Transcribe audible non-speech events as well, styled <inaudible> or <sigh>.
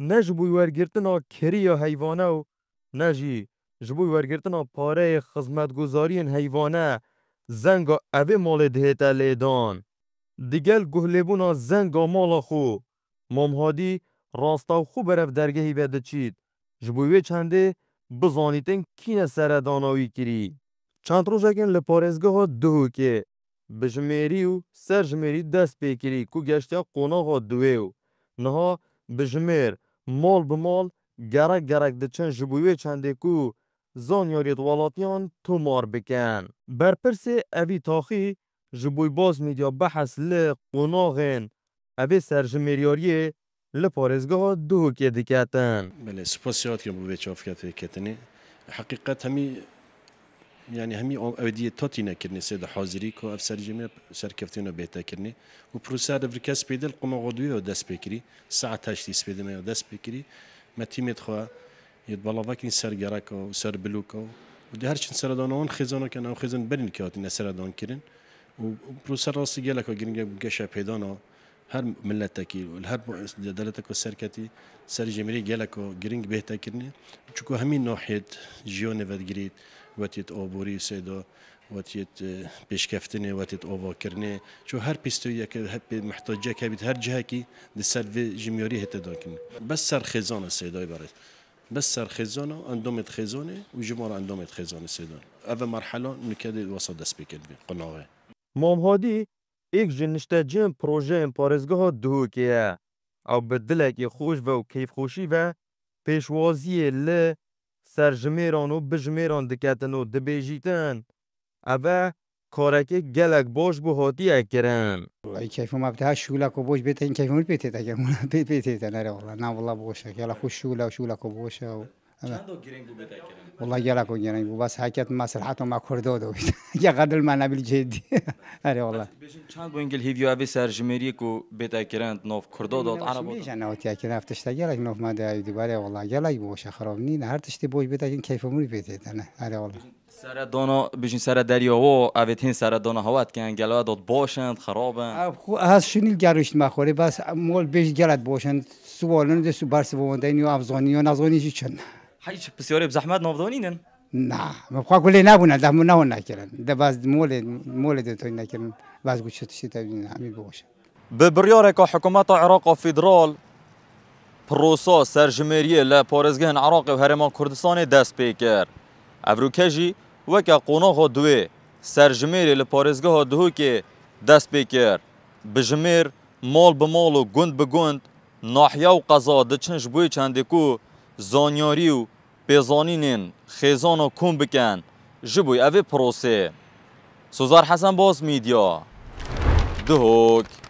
نه جبوی ورگرتن ها کری یا حیوانه و نه جی جبوی ورگرتن ها پاره خزمتگزاری حیوانه زنگ ها اوه مال دهتا لیدان دیگل گهلبون بونا زنگ ها مال خو ممهادی راستا خو برف درگهی بده چید جبوی وی چنده بزانیتن کی نه سر کری چند رو اکن لپارزگه ها دو که بجمیری و سر جمیری دست پیکری که گشتیا قناه ها دوه و نها بجمیر مال به مال گرگ گرگ ده چند جبویوی کو زان یارید والاتیان بکن. برپرس اوی تاخی جبوی باز میدیا بحث لی قناغین اوی سرجمیریاری لی پارزگاه دو دکتن. بله سپاسیات که بویچ آف کتنی حقیقت همی یعنی يعني هەمی ئەودیە تۆتی نەکردنی سێ دە حۆزری کۆ ئەف سەررجمە سەرکەوتێنە بێتەکردنی و پرسا دەڤکەس پێدل قمە غۆدوویەوە دەست پێکری ساعت تاشتی سپێدمەوە دەست پێکری مەتیمێت خوا یت بەڵاوەکردین سەرگەڕەکەەوە و سەر بلوکە و دی هەرچین سەردانەوەن خێزانەکە ناو خێزن برین کەوتی نەسەردان کردن و پرسە ڕاستی گەلەکە گرنگە گەشە پێدانەوە هەر ملەتەکی و هەر دەلەتەکە سەرکەتی سەر ژێمری گەلەکە گرنگ بێتەکردنی چکو هەمی نۆحێت ژیۆ نەڤەتگریت وەتیت ئۆبووری سێدۆ وەتیت اه، پێشکەفتنێ وەتیت ئۆڤۆکردنێ چۆ هەر پیستویەکە هە محتۆجەکە بیت هەر جیهکی دسەر ژمیۆری هێتەداکردن بەس سەر خێزانە سێدای بەڕێت بس سر خزانه اندومت خزانه وجمار اندومت خزانه سيدان هذا مرحله نكاد وصل دست بكل قناعه مام هادي ایک جنشته جن پروژه این پارزگاه دوکیه او به دلکی خوش و کیف خوشی و پیشوازی ل سر جمیران و بجمیران دکتن و دبیجیتن او کارک گلک باش بو حاطی اکرن ای کیفو مبتا شولا کو باش بیتن کیفو بیتی تا گمون بیتی <laughs> تا نره والا نا والا باشه کلا خوش شولا شولا کو چند والله یلا گرنگ بس حرکت مسلحت ما کرده دو یا قدل من نبیل جدی <laughs> آره والله چند بو انگل هیویا به سرجمری کو بتا کرند نوف کرده داد عرب بیشن اوت یا کرن افتش تگل نوف ما دی دی آره والله گلا بوش خراب نین هر تشتی بوش بتا کن کیف موری بتا نه آره والله سر دانا بیشین سر دریا و اوتین سر دانا هوات که انگلا داد باشند خرابند از شنیل گروشت مخوری بس مول بیش گلت باشند سوالن ده سو برس بوانده اینو افزانی یا نزانی چند حیش بسیاری زحمت نابدانینن نه ما بخواه گلی نبونه ده مو نهون نکردن ده باز مول مول ده توی نکردن باز گوشه تشی تبین همین بگوشه به بریاره که حکومت عراق فدرال پروسا سرجمهریه لپارزگهن عراق و هرمان کردستان دست پی کرد اوروکه جی وکه قناخ دوی سرجمهری لپارزگه دهو که دست پی کرد به جمیر مال به مال و گند به گند ناحیه و قضا دچنش بوی چندی کو زانیاری و پیزانینین خیزان و کم بکن جبوی اوه پروسه سوزار حسن باز میدیا دهوک